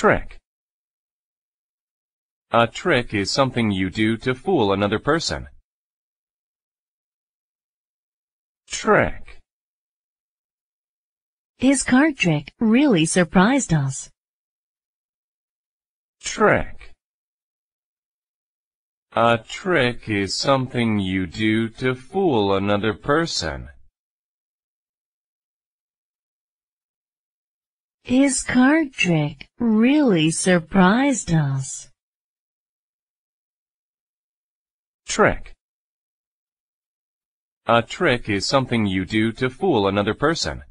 trick. A trick is something you do to fool another person. Trick. His card trick really surprised us. Trick. A trick is something you do to fool another person. His card trick really surprised us. Trick A trick is something you do to fool another person.